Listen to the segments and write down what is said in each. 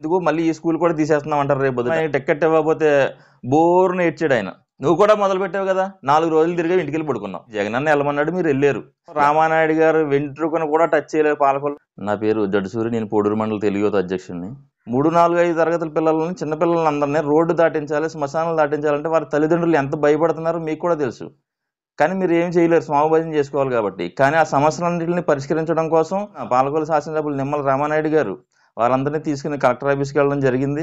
ఎందుకు మళ్ళీ ఈ స్కూల్ కూడా తీసేస్తున్నాం అంటారు రేపు టెక్కెట్ ఇవ్వకపోతే బోర్ని ఏడ్చాడు ఆయన నువ్వు కూడా మొదలు పెట్టావు కదా నాలుగు రోజులు తిరిగి ఇంటికి వెళ్ళి పడుకున్నావు జగనన్న వెళ్ళమన్నాడు మీరు వెళ్ళారు రామానాయుడు గారు వెంట్రుకను కూడా టచ్ చేయలేరు పాలకొల్లు నా పేరు జడ్సూరి నేను పోడూరు మండల తెలుగు అధ్యక్షుడిని మూడు నాలుగు ఐదు తరగతుల పిల్లలని చిన్నపిల్లలని అందరినీ రోడ్డు దాటించాలి శ్మశానాలు దాటించాలంటే వారి తల్లిదండ్రులు ఎంత భయపడుతున్నారో మీకు కూడా తెలుసు కానీ మీరు ఏం చేయలేరు స్వామిభజన చేసుకోవాలి కాబట్టి కానీ ఆ సమస్యలన్నింటిని పరిష్కరించడం కోసం పాలకొల్ల శాసనసభ్యులు నిమ్మల రామానాయుడు గారు వారందరినీ తీసుకుని కలెక్టర్ ఆఫీస్కి వెళ్ళడం జరిగింది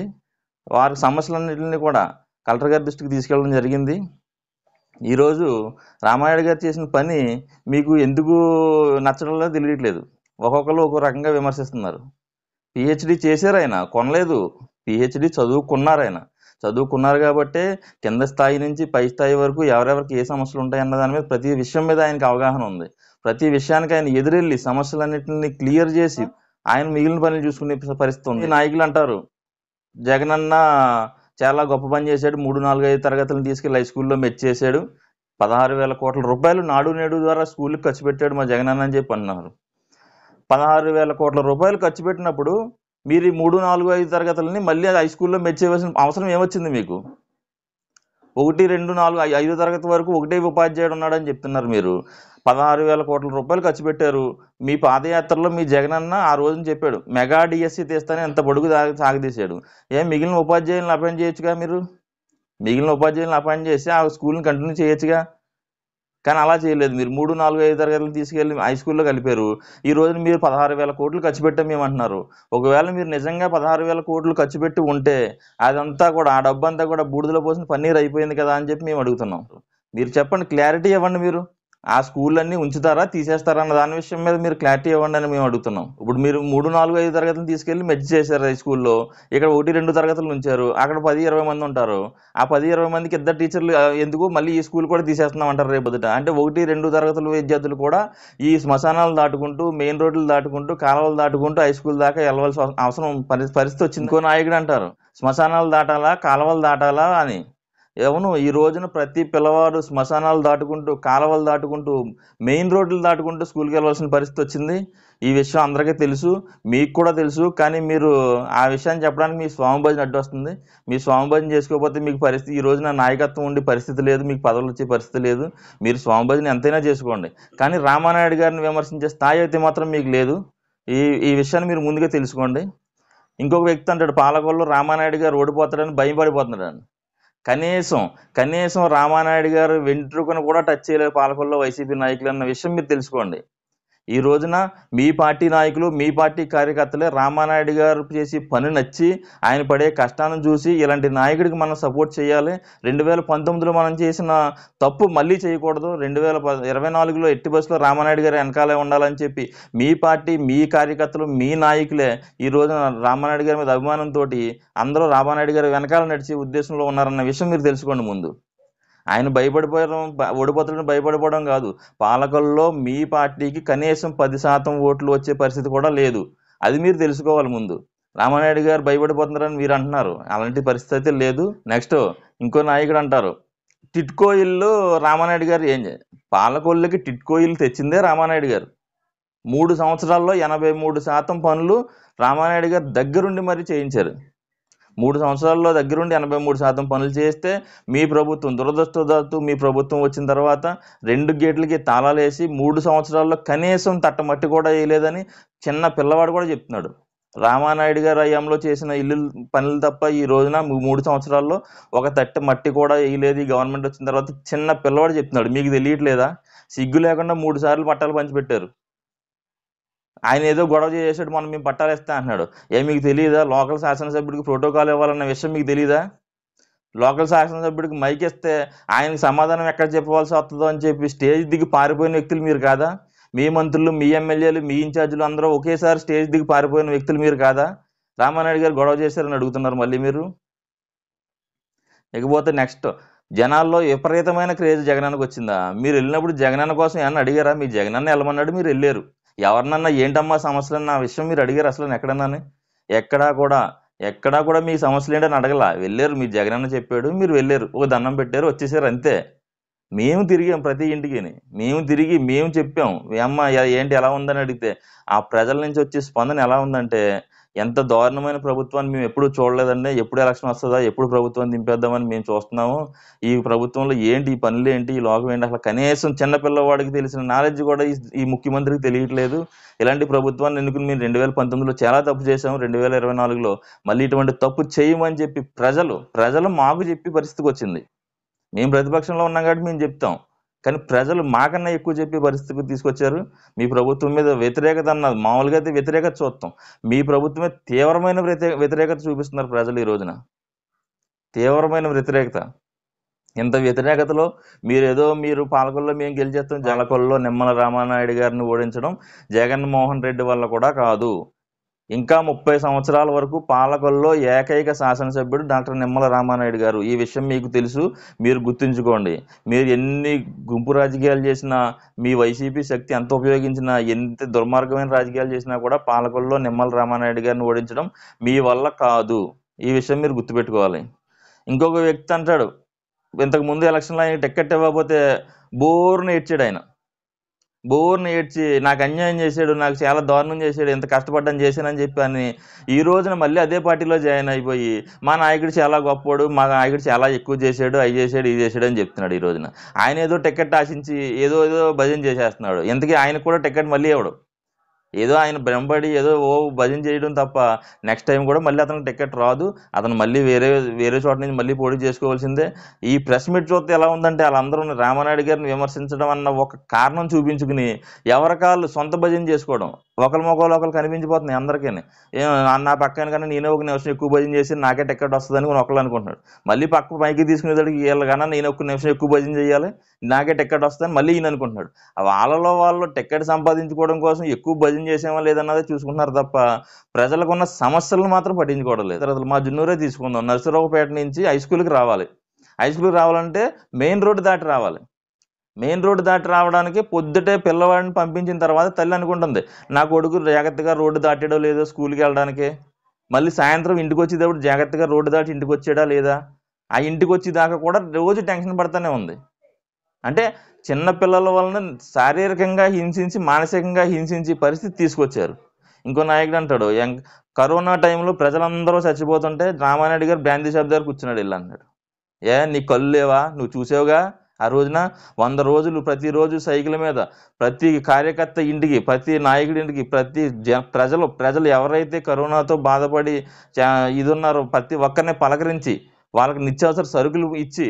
వారి సమస్యలన్నింటినీ కూడా కలెక్టర్ గారి దృష్టికి తీసుకెళ్ళడం జరిగింది ఈరోజు రామానాయుడు గారు చేసిన పని మీకు ఎందుకు నచ్చడంలో తెలియట్లేదు ఒక్కొక్కరు ఒక్కో రకంగా విమర్శిస్తున్నారు పిహెచ్డి చేశారు ఆయన కొనలేదు పిహెచ్డి చదువుకున్నారు ఆయన చదువుకున్నారు కాబట్టి కింద స్థాయి నుంచి పై స్థాయి వరకు ఎవరెవరికి ఏ సమస్యలు ఉంటాయన్న దాని మీద ప్రతి విషయం మీద ఆయనకు అవగాహన ఉంది ప్రతి విషయానికి ఆయన ఎదురెళ్ళి సమస్యలన్నింటినీ క్లియర్ చేసి ఆయన మిగిలిన పనులు చూసుకునే పరిస్థితి ఉంది నాయకులు అంటారు జగనన్న చాలా గొప్ప పని చేశాడు మూడు నాలుగు ఐదు తరగతులను తీసుకెళ్ళి హై స్కూల్లో మెచ్చేశాడు పదహారు వేల కోట్ల రూపాయలు నాడు నేడు ద్వారా స్కూల్కి ఖర్చు పెట్టాడు మా జగన్ అని చెప్పి అన్నారు పదహారు వేల కోట్ల రూపాయలు ఖర్చు పెట్టినప్పుడు మీరు మూడు నాలుగు ఐదు తరగతులని మళ్ళీ హై స్కూల్లో మెచ్చేవలసిన అవసరం ఏమొచ్చింది మీకు ఒకటి రెండు నాలుగు ఐదో తరగతి వరకు ఒకటే ఉపాధ్యాయుడు ఉన్నాడని చెప్తున్నారు మీరు పదహారు వేల కోట్ల రూపాయలు ఖర్చు పెట్టారు మీ పాదయాత్రలో మీ జగనన్న ఆ రోజున చెప్పాడు మెగా డిఎస్సి e తీస్తానే ఎంత పొడుగు సాగదీశాడు ఏం మిగిలిన ఉపాధ్యాయులను అపాయింట్ చేయొచ్చుగా మీరు మిగిలిన ఉపాధ్యాయులను అపాయింట్ చేసి ఆ స్కూల్ని కంటిన్యూ చేయొచ్చుగా కానీ అలా చేయలేదు మీరు మూడు నాలుగు ఐదు తరగతులు తీసుకెళ్ళి హై స్కూల్లో కలిపారు ఈ రోజున మీరు పదహారు వేల కోట్లు ఖర్చు పెట్టామేమంటున్నారు ఒకవేళ మీరు నిజంగా పదహారు వేల కోట్లు ఖర్చు పెట్టి ఉంటే అదంతా కూడా ఆ డబ్బంతా కూడా బూడిదలో పోసిన పన్నీర్ అయిపోయింది కదా అని చెప్పి మేము అడుగుతున్నాం మీరు చెప్పండి క్లారిటీ ఇవ్వండి మీరు ఆ స్కూళ్ళన్నీ ఉంచుతారా తీసేస్తారా అన్న దాని విషయం మీద మీరు క్లారిటీ ఇవ్వండి అని మేము అడుగుతున్నాం ఇప్పుడు మీరు మూడు నాలుగు ఐదు తరగతులు తీసుకెళ్ళి మెడ్జ్ చేశారు హై స్కూల్లో ఇక్కడ ఒకటి రెండు తరగతులు ఉంచారు అక్కడ పది ఇరవై మంది ఉంటారు ఆ పది ఇరవై మందికి ఇద్దరు టీచర్లు ఎందుకు మళ్ళీ ఈ స్కూల్ కూడా తీసేస్తున్నాం అంటారు రేపొదట అంటే ఒకటి రెండు తరగతులు విద్యార్థులు కూడా ఈ శ్మశానాలు దాటుకుంటూ మెయిన్ రోడ్లు దాటుకుంటూ కాలువలు దాటుకుంటూ హై స్కూల్ దాకా వెళ్ళవలసిన అవసరం పరిస్థితి వచ్చింది నాయకుడు అంటారు శ్మశానాలు దాటాలా కాలువలు దాటాలా అని ఎవను ఈ రోజున ప్రతి పిల్లవాడు శ్మశానాలు దాటుకుంటూ కాలవలు దాటుకుంటూ మెయిన్ రోడ్లు దాటుకుంటూ స్కూల్కి వెళ్ళవలసిన పరిస్థితి వచ్చింది ఈ విషయం అందరికీ తెలుసు మీకు కూడా తెలుసు కానీ మీరు ఆ విషయాన్ని చెప్పడానికి మీ స్వామి భజన అడ్డు వస్తుంది మీ స్వామి భజన చేసుకోకపోతే మీకు పరిస్థితి ఈ రోజున నాయకత్వం ఉండే పరిస్థితి లేదు మీకు పదవులు వచ్చే పరిస్థితి లేదు మీరు స్వామి భజన ఎంతైనా చేసుకోండి కానీ రామానాయుడు గారిని విమర్శించే స్థాయి అయితే మాత్రం మీకు లేదు ఈ ఈ విషయాన్ని మీరు ముందుగా తెలుసుకోండి ఇంకొక వ్యక్తి అంటాడు పాలకొల్లు రామానాయుడు గారు ఓడిపోతాడని భయం పడిపోతున్నాడు కనీసం కనీసం రామానాయుడు గారు వెంట్రుకను కూడా టచ్ చేయలేదు పాలకొల్లో వైసీపీ నాయకులు అన్న విషయం మీరు తెలుసుకోండి ఈ రోజున మీ పార్టీ నాయకులు మీ పార్టీ కార్యకర్తలే రామానాయుడు గారు చేసి పని నచ్చి ఆయన పడే కష్టాన్ని చూసి ఇలాంటి నాయకుడికి మనం సపోర్ట్ చేయాలి రెండు వేల పంతొమ్మిదిలో మనం చేసిన తప్పు మళ్ళీ చేయకూడదు రెండు వేల ఇరవై నాలుగులో ఎట్టి బస్సులో రామానాయుడు గారు వెనకాలే ఉండాలని చెప్పి మీ పార్టీ మీ కార్యకర్తలు మీ నాయకులే ఈ రోజున రామానాయుడు గారి మీద అభిమానంతో అందరూ రామానాయుడు గారు వెనకాల నడిచే ఉద్దేశంలో ఉన్నారన్న విషయం మీరు తెలుసుకోండి ముందు ఆయన భయపడిపోవడం ఓడిపోతులను భయపడిపోవడం కాదు పాలకల్లో మీ పార్టీకి కనీసం పది శాతం ఓట్లు వచ్చే పరిస్థితి కూడా లేదు అది మీరు తెలుసుకోవాలి ముందు రామానాయుడు గారు భయపడిపోతున్నారని మీరు అంటున్నారు అలాంటి పరిస్థితి లేదు నెక్స్ట్ ఇంకో నాయకుడు అంటారు టిట్కోయిల్లు రామానాయుడు గారు ఏం పాలకొల్లుకి టిట్కో తెచ్చిందే రామానాయుడు గారు మూడు సంవత్సరాల్లో ఎనభై మూడు శాతం పనులు రామానాయుడు గారు దగ్గరుండి మరీ చేయించారు మూడు సంవత్సరాల్లో దగ్గరుండి ఎనభై మూడు శాతం పనులు చేస్తే మీ ప్రభుత్వం దురదృష్టదాత్తు మీ ప్రభుత్వం వచ్చిన తర్వాత రెండు గేట్లకి తాళాలు వేసి మూడు సంవత్సరాల్లో కనీసం తట్టమట్టి కూడా వేయలేదని చిన్న పిల్లవాడు కూడా చెప్తున్నాడు రామానాయుడు గారు హయాంలో చేసిన ఇల్లు పనులు తప్ప ఈ రోజున మూడు సంవత్సరాల్లో ఒక తట్టి మట్టి కూడా వేయలేదు ఈ గవర్నమెంట్ వచ్చిన తర్వాత చిన్న పిల్లవాడు చెప్తున్నాడు మీకు తెలియట్లేదా సిగ్గు లేకుండా మూడు సార్లు పట్టాలు పంచిపెట్టారు ఆయన ఏదో గొడవ చేసేసాడు మనం మేము పట్టాలేస్తా అంటున్నాడు ఏ మీకు తెలియదా లోకల్ శాసనసభ్యుడికి ప్రోటోకాల్ ఇవ్వాలన్న విషయం మీకు తెలియదా లోకల్ శాసనసభ్యుడికి మైక్ ఇస్తే ఆయనకి సమాధానం ఎక్కడ చెప్పవలసి వస్తుందో అని చెప్పి స్టేజ్ దిగి పారిపోయిన వ్యక్తులు మీరు కాదా మీ మంత్రులు మీ ఎమ్మెల్యేలు మీ ఇన్ఛార్జీలు అందరూ ఒకేసారి స్టేజ్ దిగి పారిపోయిన వ్యక్తులు మీరు కాదా రామానాయుడు గారు గొడవ చేశారని అడుగుతున్నారు మళ్ళీ మీరు ఇకపోతే నెక్స్ట్ జనాల్లో విపరీతమైన క్రేజ్ జగనానికి వచ్చిందా మీరు వెళ్ళినప్పుడు జగనన్న కోసం ఏమన్నా అడిగారా మీ జగనన్న వెళ్ళమన్నాడు మీరు వెళ్ళారు ఎవరినన్నా ఏంటమ్మా సమస్యలు నా విషయం మీరు అడిగారు అసలు ఎక్కడన్నా ఎక్కడా కూడా ఎక్కడా కూడా మీ సమస్యలు ఏంటని అడగలా వెళ్ళారు మీ జగనన్న చెప్పాడు మీరు వెళ్ళారు ఒక దండం పెట్టారు వచ్చేసారు అంతే మేము తిరిగాం ప్రతి ఇంటికి మేము తిరిగి మేము చెప్పాం అమ్మ ఏంటి ఎలా ఉందని అడిగితే ఆ ప్రజల నుంచి వచ్చే స్పందన ఎలా ఉందంటే ఎంత దారుణమైన ప్రభుత్వాన్ని మేము ఎప్పుడు చూడలేదండి ఎప్పుడు ఎలక్షన్ వస్తుందా ఎప్పుడు ప్రభుత్వం దింపేద్దామని మేము చూస్తున్నాము ఈ ప్రభుత్వంలో ఏంటి ఈ పనులు ఏంటి ఈ లోకం ఏంటి అసలు కనీసం చిన్నపిల్లవాడికి తెలిసిన నాలెడ్జ్ కూడా ఈ ముఖ్యమంత్రికి తెలియట్లేదు ఇలాంటి ప్రభుత్వాన్ని ఎన్నుకుని మేము రెండు వేల పంతొమ్మిదిలో చాలా తప్పు చేశాము రెండు వేల ఇరవై నాలుగులో మళ్ళీ ఇటువంటి తప్పు చేయమని చెప్పి ప్రజలు ప్రజలు మాకు చెప్పి పరిస్థితికి వచ్చింది మేము ప్రతిపక్షంలో ఉన్నాం కాబట్టి మేము చెప్తాం కానీ ప్రజలు మాకన్నా ఎక్కువ చెప్పే పరిస్థితికి తీసుకొచ్చారు మీ ప్రభుత్వం మీద వ్యతిరేకత అన్నది మామూలుగా అయితే వ్యతిరేకత చూస్తాం మీ ప్రభుత్వమే తీవ్రమైన వ్యతిరేకత చూపిస్తున్నారు ప్రజలు ఈ రోజున తీవ్రమైన వ్యతిరేకత ఇంత వ్యతిరేకతలో మీరేదో మీరు పాలకొల్లో మేము గెలిచేస్తాం జలకొల్లో నిమ్మల రామానాయుడు గారిని ఓడించడం జగన్మోహన్ రెడ్డి వల్ల కూడా కాదు ఇంకా ముప్పై సంవత్సరాల వరకు పాలకొల్లో ఏకైక శాసనసభ్యుడు డాక్టర్ నిమ్మల రామానాయుడు గారు ఈ విషయం మీకు తెలుసు మీరు గుర్తుంచుకోండి మీరు ఎన్ని గుంపు రాజకీయాలు చేసినా మీ వైసీపీ శక్తి ఎంత ఉపయోగించినా ఎంత దుర్మార్గమైన రాజకీయాలు చేసినా కూడా పాలకొల్లో నిమ్మల రామానాయుడు గారిని ఓడించడం మీ వల్ల కాదు ఈ విషయం మీరు గుర్తుపెట్టుకోవాలి ఇంకొక వ్యక్తి అంటాడు ఇంతకు ముందు ఎలక్షన్లో ఆయన టిక్కెట్ ఇవ్వకపోతే బోర్ని ఏడ్చాడు ఆయన బోర్ని ఏడ్చి నాకు అన్యాయం చేశాడు నాకు చాలా దారుణం చేశాడు ఎంత కష్టపడ్డాను చేశానని చెప్పి అని ఈ రోజున మళ్ళీ అదే పార్టీలో జాయిన్ అయిపోయి మా నాయకుడు చాలా గొప్పవాడు మా నాయకుడు చాలా ఎక్కువ చేశాడు అవి చేశాడు ఇది చేశాడు అని చెప్తున్నాడు ఈ రోజున ఆయన ఏదో టికెట్ ఆశించి ఏదో ఏదో భజన చేసేస్తున్నాడు ఎందుకంటే ఆయన కూడా టికెట్ మళ్ళీ ఇవ్వడు ఏదో ఆయన భ్రమపడి ఏదో ఓ భజన చేయడం తప్ప నెక్స్ట్ టైం కూడా మళ్ళీ అతనికి టికెట్ రాదు అతను మళ్ళీ వేరే వేరే చోట నుంచి మళ్ళీ పోటీ చేసుకోవాల్సిందే ఈ ప్రెస్ మీట్ చూస్తే ఎలా ఉందంటే వాళ్ళందరూ రామానాయుడు గారిని విమర్శించడం అన్న ఒక కారణం చూపించుకుని ఎవరికాళ్ళు సొంత భజన చేసుకోవడం ఒకరి మొక్కలు ఒకరు కనిపించిపోతున్నాయి అందరికీ నా పక్కన కన్నా నేనే ఒక నిమిషం ఎక్కువ భజన చేసి నాకే టికెట్ వస్తుందని ఒకళ్ళు అనుకుంటున్నాడు మళ్ళీ పక్క పైకి తీసుకునేదానికి కన్నా నేను ఒక నిమిషం ఎక్కువ భజన చేయాలి నాకే టికెట్ వస్తుందని మళ్ళీ ఈయన అనుకుంటున్నాడు వాళ్ళలో వాళ్ళు టికెట్ సంపాదించుకోవడం కోసం ఎక్కువ భజన చేసేవా లేదన్నదే చూసుకుంటున్నారు తప్ప ప్రజలకు ఉన్న సమస్యలను మాత్రం పట్టించుకోవడం లేదు తర్వాత మా జున్నూరే తీసుకుందాం నర్సరావుపేట నుంచి హై స్కూల్కి రావాలి హై స్కూల్కి రావాలంటే మెయిన్ రోడ్డు దాటి రావాలి మెయిన్ రోడ్డు దాటి రావడానికి పొద్దుటే పిల్లవాడిని పంపించిన తర్వాత తల్లి అనుకుంటుంది నా కొడుకు జాగ్రత్తగా రోడ్డు దాటాడో లేదో స్కూల్కి వెళ్ళడానికి మళ్ళీ సాయంత్రం ఇంటికి వచ్చేటప్పుడు జాగ్రత్తగా రోడ్డు దాటి ఇంటికి వచ్చాడా లేదా ఆ ఇంటికి వచ్చేదాకా కూడా రోజు టెన్షన్ పడతానే ఉంది అంటే చిన్న పిల్లల వలన శారీరకంగా హింసించి మానసికంగా హింసించి పరిస్థితి తీసుకొచ్చారు ఇంకో నాయకుడు అంటాడు కరోనా టైంలో ప్రజలందరూ చచ్చిపోతుంటే రామానాయుడు గారు బ్యాందీ షాప్ దగ్గర కూర్చున్నాడు ఇల్లు అన్నాడు ఏ నీ కళ్ళు లేవా నువ్వు చూసావుగా ఆ రోజున వంద రోజులు ప్రతిరోజు సైకిల్ మీద ప్రతి కార్యకర్త ఇంటికి ప్రతి నాయకుడి ఇంటికి ప్రతి జ ప్రజలు ప్రజలు ఎవరైతే కరోనాతో బాధపడి ఇది ఉన్నారో ప్రతి ఒక్కరిని పలకరించి వాళ్ళకి నిత్యావసర సరుకులు ఇచ్చి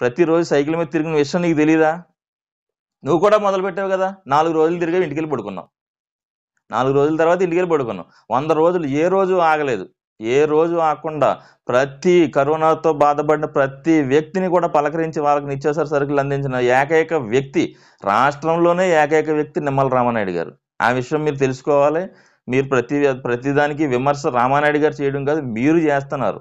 ప్రతిరోజు సైకిల్ మీద తిరిగిన విషయం నీకు తెలియదా నువ్వు కూడా మొదలు పెట్టావు కదా నాలుగు రోజులు తిరిగి ఇంటికి వెళ్ళి పడుకున్నావు నాలుగు రోజుల తర్వాత ఇంటికి వెళ్ళి పడుకున్నావు వంద రోజులు ఏ రోజు ఆగలేదు ఏ రోజు ఆకుండా ప్రతి కరోనాతో బాధపడిన ప్రతి వ్యక్తిని కూడా పలకరించి వాళ్ళకి నిత్యావసర సరుకులు అందించిన ఏకైక వ్యక్తి రాష్ట్రంలోనే ఏకైక వ్యక్తి నిమ్మల రామానాయుడు గారు ఆ విషయం మీరు తెలుసుకోవాలి మీరు ప్రతి ప్రతిదానికి విమర్శ రామానాయుడు గారు చేయడం కాదు మీరు చేస్తున్నారు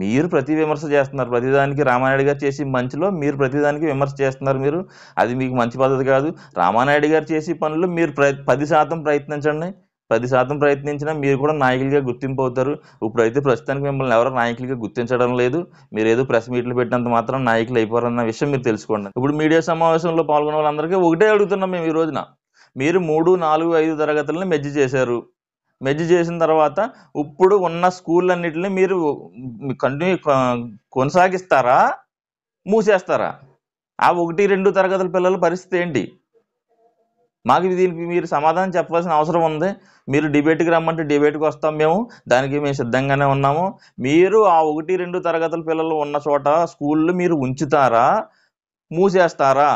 మీరు ప్రతి విమర్శ చేస్తున్నారు ప్రతిదానికి రామానాయుడు గారు చేసి మంచిలో మీరు ప్రతిదానికి విమర్శ చేస్తున్నారు మీరు అది మీకు మంచి పద్ధతి కాదు రామానాయుడు గారు చేసే పనులు మీరు ప్ర పది శాతం ప్రయత్నించండి పది శాతం ప్రయత్నించినా మీరు కూడా నాయకులుగా గుర్తింపు అవుతారు ఇప్పుడైతే ప్రస్తుతానికి మిమ్మల్ని ఎవరో నాయకులుగా గుర్తించడం లేదు మీరు ఏదో ప్రెస్ మీట్లు పెట్టినంత మాత్రం నాయకులు అయిపోరన్న విషయం మీరు తెలుసుకోండి ఇప్పుడు మీడియా సమావేశంలో పాల్గొన్న వాళ్ళందరికీ ఒకటే అడుగుతున్నాం మేము ఈ రోజున మీరు మూడు నాలుగు ఐదు తరగతులను మెజ్జి చేశారు మెజ్జి చేసిన తర్వాత ఇప్పుడు ఉన్న స్కూళ్ళన్నింటినీ మీరు కంటిన్యూ కొనసాగిస్తారా మూసేస్తారా ఆ ఒకటి రెండు తరగతుల పిల్లల పరిస్థితి ఏంటి మాకు దీనికి మీరు సమాధానం చెప్పాల్సిన అవసరం ఉంది మీరు డిబేట్కి రమ్మంటే డిబేట్కి వస్తాం మేము దానికి మేము సిద్ధంగానే ఉన్నాము మీరు ఆ ఒకటి రెండు తరగతుల పిల్లలు ఉన్న చోట స్కూళ్ళు మీరు ఉంచుతారా మూసేస్తారా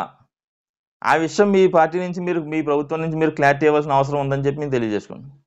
ఆ విషయం మీ పార్టీ నుంచి మీరు మీ ప్రభుత్వం నుంచి మీరు క్లారిటీ ఇవ్వాల్సిన అవసరం ఉందని చెప్పి మేము తెలియజేసుకోండి